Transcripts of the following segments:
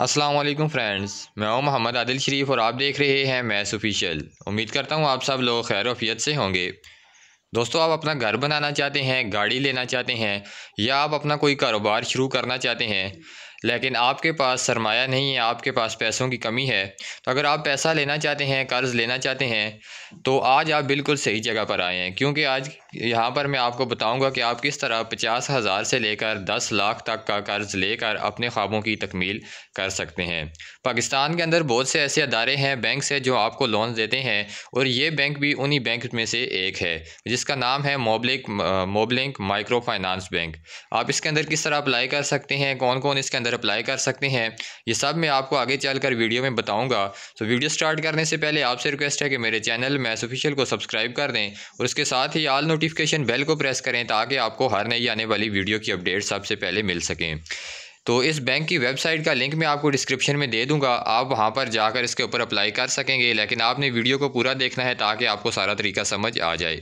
Aslam friends मैं हूं मोहम्मद आदिल शरीफ और आप देख रहे हैं मैं ऑफिशियल उम्मीद करता हूं आप सब लोग खैर वफियत से होंगे दोस्तों आप अपना घर बनाना चाहते हैं गाड़ी लेना चाहते हैं या आप अपना कोई कारोबार शुरू करना चाहते हैं लेकिन आपके पास सरमाया नहीं है आपके पास पैसों की कमी है तो अगर आप पैसा लेना चाहते हैं कर्ज़ लेना चाहते हैं तो आज आप बिल्कुल सही जगह पर आए हैं क्योंकि आज यहाँ पर मैं आपको बताऊंगा कि आप किस तरह पचास हज़ार से लेकर दस लाख तक का कर्ज़ लेकर अपने ख्वाबों की तकमील कर सकते हैं पाकिस्तान के अंदर बहुत से ऐसे अदारे हैं बैंक से जो आपको लोन देते हैं और ये बैंक भी उन्हीं बैंक में से एक है जिसका नाम है मोबलिक मोबलिंक माइक्रो फाइनानस बैंक आप इसके अंदर किस तरह अप्लाई कर सकते हैं कौन कौन इसके अंदर अप्लाई कर सकते हैं ये सब मैं आपको आगे चल कर वीडियो में बताऊँगा तो वीडियो स्टार्ट करने से पहले आपसे रिक्वेस्ट है कि मेरे चैनल मैस ऑफिशियल को सब्सक्राइब कर दें और उसके साथ ही आल नोट नोटिफिकेशन बेल को प्रेस करें ताकि आपको हर नई आने वाली वीडियो की अपडेट सबसे पहले मिल सकें तो इस बैंक की वेबसाइट का लिंक मैं आपको डिस्क्रिप्शन में दे दूंगा आप वहां पर जाकर इसके ऊपर अप्लाई कर सकेंगे लेकिन आपने वीडियो को पूरा देखना है ताकि आपको सारा तरीका समझ आ जाए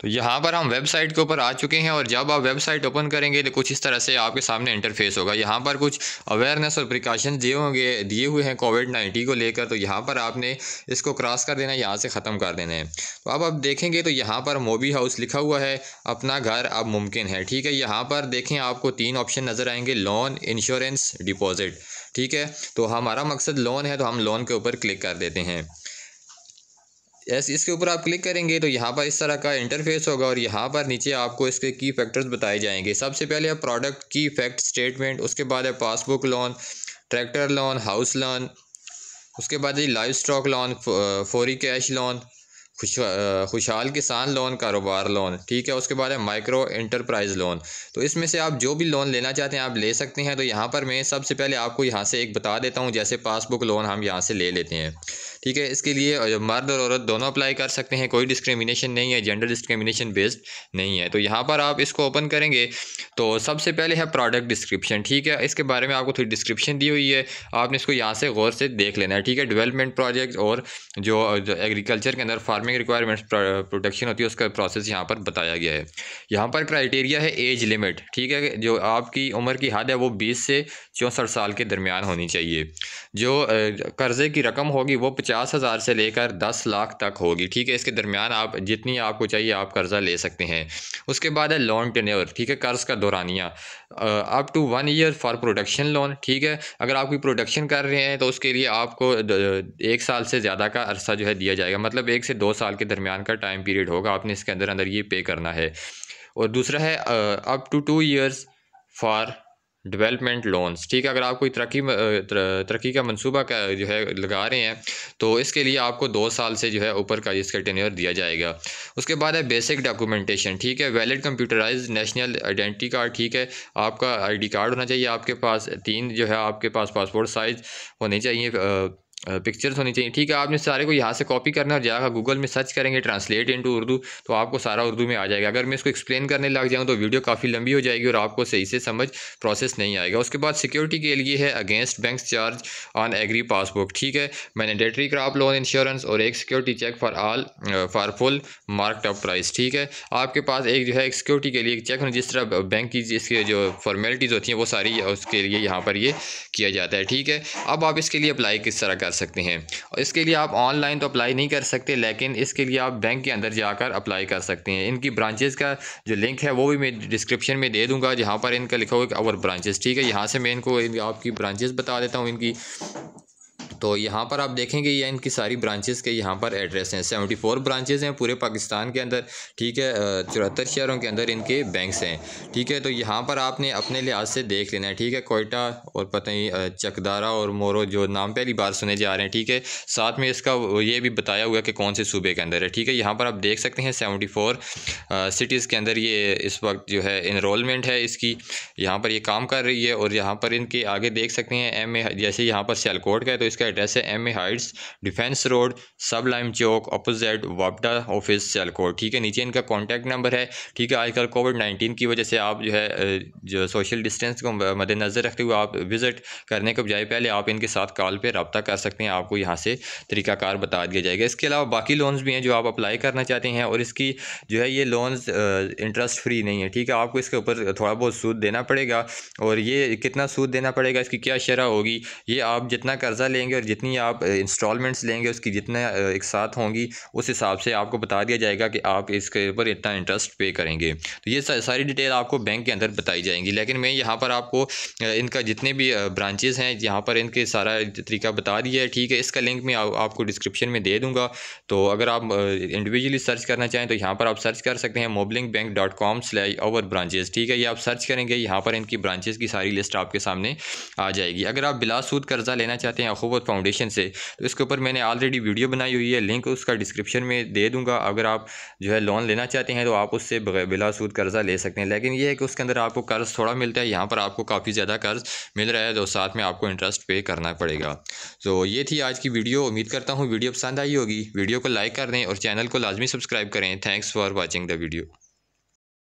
तो यहाँ पर हम वेबसाइट के ऊपर आ चुके हैं और जब आप वेबसाइट ओपन करेंगे तो कुछ इस तरह से आपके सामने इंटरफेस होगा यहाँ पर कुछ अवेयरनेस और प्रिकॉशन दिए होंगे दिए हुए हैं कोविड नाइन्टीन को लेकर तो यहाँ पर आपने इसको क्रॉस कर देना है यहाँ से ख़त्म कर देना है तो अब आप देखेंगे तो यहाँ पर मोबी हाउस लिखा हुआ है अपना घर अब मुमकिन है ठीक है यहाँ पर देखें आपको तीन ऑप्शन नज़र आएंगे लोन इंश्योरेंस डिपॉजिट ठीक है तो हमारा मकसद लोन है तो हम लोन के ऊपर क्लिक कर देते हैं ऐसे इसके ऊपर आप क्लिक करेंगे तो यहाँ पर इस तरह का इंटरफेस होगा और यहाँ पर नीचे आपको इसके की फैक्टर्स बताए जाएंगे सबसे पहले आप प्रोडक्ट की फैक्ट स्टेटमेंट उसके बाद है passbook loan tractor loan house loan उसके बाद है लाइव स्टॉक लोन फोरी कैश लोन खुश खुशहाल किसान लोन कारोबार लोन ठीक है उसके बाद है माइक्रो इंटरप्राइज़ लोन तो इसमें से आप जो भी लोन लेना चाहते हैं आप ले सकते हैं तो यहाँ पर मैं सबसे पहले आपको यहाँ से एक बता देता हूँ जैसे पासबुक लोन हम यहाँ से ले लेते हैं ठीक है इसके लिए मर्द और औरत दोनों अप्लाई कर सकते हैं कोई डिस्क्रिमिनेशन नहीं है जेंडर डिस्क्रिमिनेशन बेस्ड नहीं है तो यहाँ पर आप इसको ओपन करेंगे तो सबसे पहले है प्रोडक्ट डिस्क्रिप्शन ठीक है इसके बारे में आपको थोड़ी डिस्क्रिप्शन दी हुई है आपने इसको यहाँ से गौर से देख लेना है ठीक है डिवेलपमेंट प्रोजेक्ट और जो, जो एग्रीकल्चर के अंदर फार्म फार्मिंग रिक्वायरमेंट्स प्रोडक्शन होती है उसका प्रोसेस यहाँ पर बताया गया है यहाँ पर क्राइटेरिया है एज लिमिट ठीक है जो आपकी उम्र की हद है वो बीस से चौंसठ साल के दरमियान होनी चाहिए जो कर्ज़े की रकम होगी वो पचास हज़ार से लेकर दस लाख तक होगी ठीक है इसके दरमियान आप जितनी आपको चाहिए आप कर्ज़ा ले सकते हैं उसके बाद है लोन टेन्योर ठीक है कर्ज़ का दौरानिया up to one year for production loan ठीक है अगर आपकी प्रोडक्शन कर रहे हैं तो उसके लिए आपको एक साल से ज़्यादा का अरसा जो है दिया जाएगा मतलब एक से दो साल के दरमियान का टाइम पीरियड होगा आपने इसके अंदर अंदर ये पे करना है और दूसरा है up to two years for development loans ठीक है अगर आप कोई तरक्की तरक्की का मंसूबा का जो है लगा रहे हैं तो इसके लिए आपको दो साल से जो है ऊपर का इसका टेन्योर दिया जाएगा उसके बाद है बेसिक डॉक्यूमेंटेशन ठीक है valid computerise national identity card ठीक है आपका आईडी कार्ड होना चाहिए आपके पास तीन जो है आपके पास पासपोर्ट साइज़ होने चाहिए पिक्चर्स तो होनी चाहिए ठीक है आपने सारे को यहाँ से कॉपी करना और जाएगा गूगल में सर्च करेंगे ट्रांसलेट इनटू उर्दू तो आपको सारा उर्दू में आ जाएगा अगर मैं इसको एक्सप्लेन करने लग जाऊँ तो वीडियो काफ़ी लंबी हो जाएगी और आपको सही से समझ प्रोसेस नहीं आएगा उसके बाद सिक्योरिटी के लिए है against bank charge on agri passbook ठीक है मैनेडेटरी क्रॉप लोन इंश्योरेंस और एक security cheque for all for full marked up price ठीक है आपके पास एक जो है सिक्योरिटी के लिए चेक होना जिस तरह बैंक की इसके जो फॉर्मेलिटीज़ होती हैं वो सारी उसके लिए यहाँ पर ये किया जाता है ठीक है अब आप इसके लिए अप्लाई किस तरह कर सकते हैं और इसके लिए आप ऑनलाइन तो अप्लाई नहीं कर सकते लेकिन इसके लिए आप बैंक के अंदर जाकर अप्लाई कर सकते हैं इनकी ब्रांचेज़ का जो लिंक है वो भी मैं डिस्क्रिप्शन में दे दूँगा जहाँ पर इनका लिखा हुआ है और ब्रांचेज़ ठीक है यहाँ से मैं इनको इन, आपकी ब्रांचेज़ बता देता हूँ इनकी तो यहाँ पर आप देखेंगे ये इनकी सारी ब्रांचेस के यहाँ पर एड्रेस हैं सेवेंटी फोर ब्रांचेज़ हैं पूरे पाकिस्तान के अंदर ठीक है चौहत्तर शहरों के अंदर इनके बैंक्स हैं ठीक है तो यहाँ पर आपने अपने लिहाज से देख लेना है ठीक है कोयटा और पता नहीं चकदारा और मोरो जो नाम पहली बार सुने जा रहे हैं ठीक है साथ में इसका ये भी बताया हुआ कि कौन से सूबे के अंदर है ठीक है यहाँ पर आप देख सकते हैं सेवेंटी फोर सिटीज़ के अंदर ये इस वक्त जो है इनरोलमेंट है इसकी यहाँ पर ये काम कर रही है और यहाँ पर इनके आगे देख सकते हैं एम जैसे यहाँ पर सियालकोट का है तो इसका एड्रेस है M A heights defence road सब लाइम चौक अपोजिट वापडा ऑफिस सेलकोट ठीक है नीचे इनका कॉन्टैक्ट नंबर है ठीक है आजकल कोविड नाइन्टीन की वजह से आप जो है जो सोशल डिस्टेंस को मद्देनज़र रखते हुए आप विज़िट करने के बजाय पहले आप इनके साथ कॉल पर रबता कर सकते हैं आपको यहाँ से तरीकाकार बता दिया जाएगा इसके अलावा बाकी लोन्स भी हैं जो आप अप्लाई करना चाहते हैं और इसकी जो है ये लोन्स इंटरेस्ट फ्री नहीं है ठीक है आपको इसके ऊपर थोड़ा बहुत सूद देना पड़ेगा और ये कितना सूद देना पड़ेगा इसकी क्या शरह होगी ये आप जितना कर्ज़ा लेंगे लेंगे और जितनी आप इंस्टॉलमेंट्स लेंगे उसकी जितने एक साथ होंगी उस हिसाब से आपको बता दिया जाएगा कि आप इसके ऊपर इतना इंटरेस्ट पे करेंगे तो ये सारी डिटेल आपको बैंक के अंदर बताई जाएंगी लेकिन मैं यहाँ पर आपको इनका जितने भी ब्रांचेज़ हैं यहाँ पर इनके सारा तरीका बता दिया है ठीक है इसका लिंक मैं आपको डिस्क्रिप्शन में दे दूँगा तो अगर आप इंडिविजुअली सर्च करना चाहें तो यहाँ पर आप सर्च कर सकते हैं Mobilink bank dot com slash over branches ठीक है ये आप सर्च करेंगे यहाँ पर इनकी ब्रांचेज़ की सारी लिस्ट आपके सामने आ जाएगी अगर आप बिलासूद कर्ज़ा लेना चाहते हैं सोबत फाउंडेशन से तो इसके ऊपर मैंने ऑलरेडी वीडियो बनाई हुई है लिंक उसका डिस्क्रिप्शन में दे दूंगा अगर आप जो है लोन लेना चाहते हैं तो आप उससे बिला सूद कर्ज़ा ले सकते हैं लेकिन यह है कि उसके अंदर आपको कर्ज़ थोड़ा मिलता है यहाँ पर आपको काफ़ी ज़्यादा कर्ज़ मिल रहा है तो साथ में आपको इंटरेस्ट पे करना पड़ेगा तो ये थी आज की वीडियो उम्मीद करता हूँ वीडियो पसंद आई होगी वीडियो को लाइक कर दें और चैनल को लाजमी सब्सक्राइब करें thanks for watching the video